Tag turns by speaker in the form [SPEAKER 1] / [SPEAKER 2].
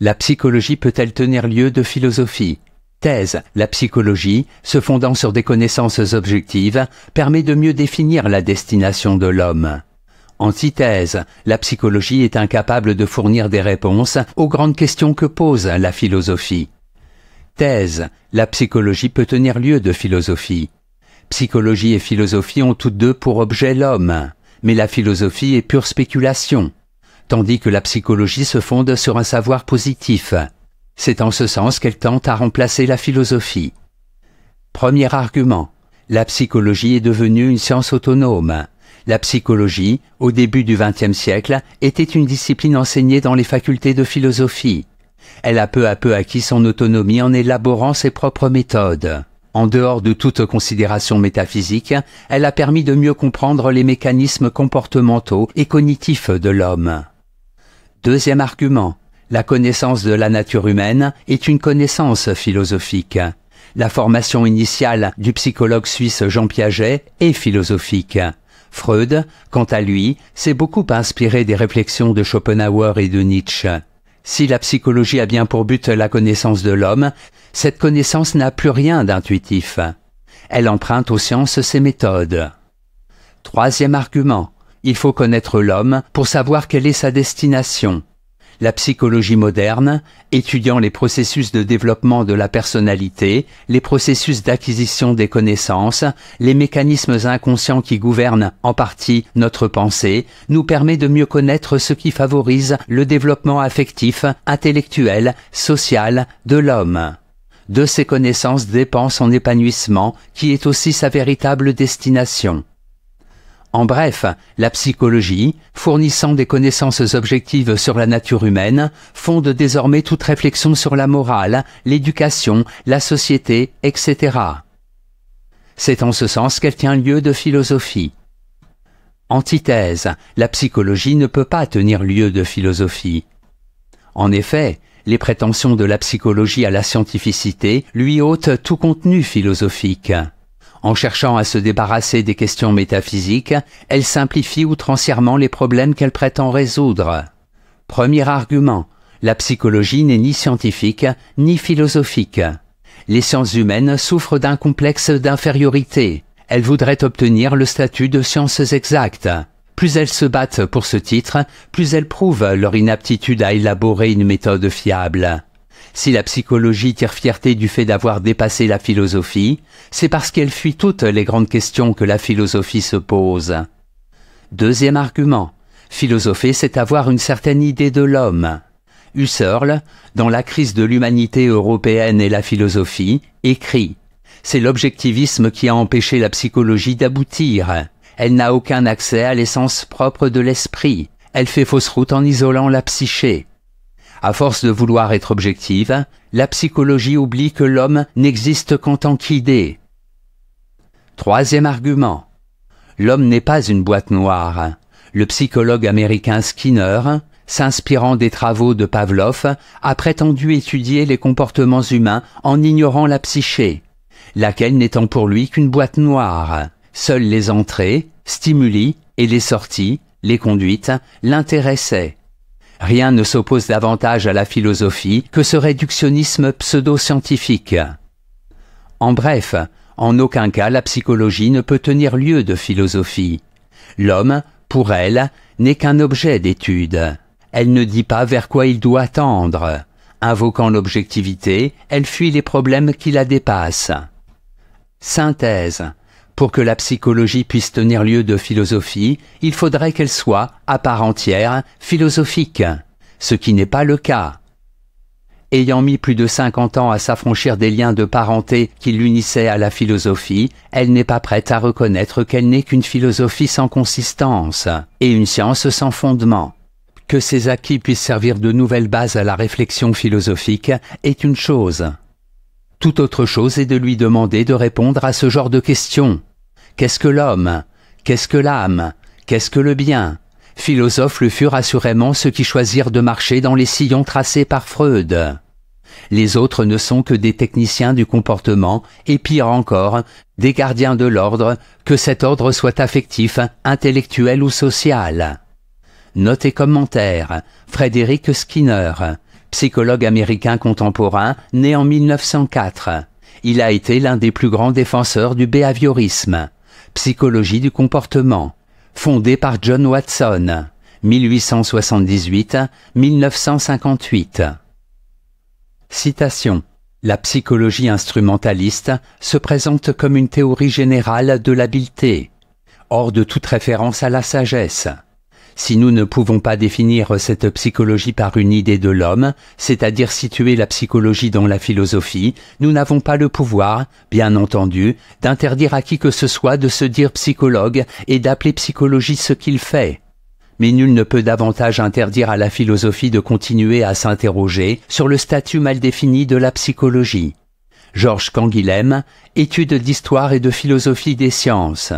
[SPEAKER 1] La psychologie peut-elle tenir lieu de philosophie Thèse, la psychologie, se fondant sur des connaissances objectives, permet de mieux définir la destination de l'homme. Antithèse, la psychologie est incapable de fournir des réponses aux grandes questions que pose la philosophie. Thèse, la psychologie peut tenir lieu de philosophie. Psychologie et philosophie ont toutes deux pour objet l'homme, mais la philosophie est pure spéculation tandis que la psychologie se fonde sur un savoir positif. C'est en ce sens qu'elle tente à remplacer la philosophie. Premier argument. La psychologie est devenue une science autonome. La psychologie, au début du XXe siècle, était une discipline enseignée dans les facultés de philosophie. Elle a peu à peu acquis son autonomie en élaborant ses propres méthodes. En dehors de toute considération métaphysique, elle a permis de mieux comprendre les mécanismes comportementaux et cognitifs de l'homme. Deuxième argument, la connaissance de la nature humaine est une connaissance philosophique. La formation initiale du psychologue suisse Jean Piaget est philosophique. Freud, quant à lui, s'est beaucoup inspiré des réflexions de Schopenhauer et de Nietzsche. Si la psychologie a bien pour but la connaissance de l'homme, cette connaissance n'a plus rien d'intuitif. Elle emprunte aux sciences ses méthodes. Troisième argument, il faut connaître l'homme pour savoir quelle est sa destination. La psychologie moderne, étudiant les processus de développement de la personnalité, les processus d'acquisition des connaissances, les mécanismes inconscients qui gouvernent en partie notre pensée, nous permet de mieux connaître ce qui favorise le développement affectif, intellectuel, social de l'homme. De ces connaissances dépend son épanouissement, qui est aussi sa véritable destination. En bref, la psychologie, fournissant des connaissances objectives sur la nature humaine, fonde désormais toute réflexion sur la morale, l'éducation, la société, etc. C'est en ce sens qu'elle tient lieu de philosophie. Antithèse, la psychologie ne peut pas tenir lieu de philosophie. En effet, les prétentions de la psychologie à la scientificité lui ôtent tout contenu philosophique. En cherchant à se débarrasser des questions métaphysiques, elle simplifie outrancièrement les problèmes qu'elle prétend résoudre. Premier argument, la psychologie n'est ni scientifique ni philosophique. Les sciences humaines souffrent d'un complexe d'infériorité. Elles voudraient obtenir le statut de sciences exactes. Plus elles se battent pour ce titre, plus elles prouvent leur inaptitude à élaborer une méthode fiable. Si la psychologie tire fierté du fait d'avoir dépassé la philosophie, c'est parce qu'elle fuit toutes les grandes questions que la philosophie se pose. Deuxième argument. Philosopher, c'est avoir une certaine idée de l'homme. Husserl, dans La crise de l'humanité européenne et la philosophie, écrit C'est l'objectivisme qui a empêché la psychologie d'aboutir. Elle n'a aucun accès à l'essence propre de l'esprit. Elle fait fausse route en isolant la psyché. À force de vouloir être objective, la psychologie oublie que l'homme n'existe qu'en tant qu'idée. Troisième argument. L'homme n'est pas une boîte noire. Le psychologue américain Skinner, s'inspirant des travaux de Pavlov, a prétendu étudier les comportements humains en ignorant la psyché, laquelle n'étant pour lui qu'une boîte noire. Seules les entrées, stimuli et les sorties, les conduites, l'intéressaient Rien ne s'oppose davantage à la philosophie que ce réductionnisme pseudo-scientifique. En bref, en aucun cas la psychologie ne peut tenir lieu de philosophie. L'homme, pour elle, n'est qu'un objet d'étude. Elle ne dit pas vers quoi il doit tendre. Invoquant l'objectivité, elle fuit les problèmes qui la dépassent. Synthèse. Pour que la psychologie puisse tenir lieu de philosophie, il faudrait qu'elle soit, à part entière, philosophique, ce qui n'est pas le cas. Ayant mis plus de 50 ans à s'affranchir des liens de parenté qui l'unissaient à la philosophie, elle n'est pas prête à reconnaître qu'elle n'est qu'une philosophie sans consistance et une science sans fondement. Que ces acquis puissent servir de nouvelles bases à la réflexion philosophique est une chose. Tout autre chose est de lui demander de répondre à ce genre de questions. Qu'est-ce que l'homme Qu'est-ce que l'âme Qu'est-ce que le bien Philosophes le furent assurément ceux qui choisirent de marcher dans les sillons tracés par Freud. Les autres ne sont que des techniciens du comportement, et pire encore, des gardiens de l'ordre, que cet ordre soit affectif, intellectuel ou social. Notez commentaire. Frédéric Skinner, psychologue américain contemporain, né en 1904. Il a été l'un des plus grands défenseurs du béhaviorisme. Psychologie du comportement, fondée par John Watson, 1878-1958. Citation. La psychologie instrumentaliste se présente comme une théorie générale de l'habileté, hors de toute référence à la sagesse. Si nous ne pouvons pas définir cette psychologie par une idée de l'homme, c'est-à-dire situer la psychologie dans la philosophie, nous n'avons pas le pouvoir, bien entendu, d'interdire à qui que ce soit de se dire psychologue et d'appeler psychologie ce qu'il fait. Mais nul ne peut davantage interdire à la philosophie de continuer à s'interroger sur le statut mal défini de la psychologie. Georges Canguilhem, Études d'histoire et de philosophie des sciences.